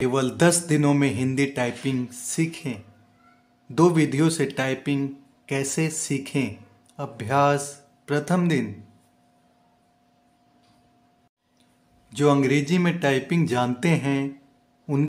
केवल दस दिनों में हिंदी टाइपिंग सीखें दो विधियों से टाइपिंग कैसे सीखें अभ्यास प्रथम दिन जो अंग्रेजी में टाइपिंग जानते हैं उन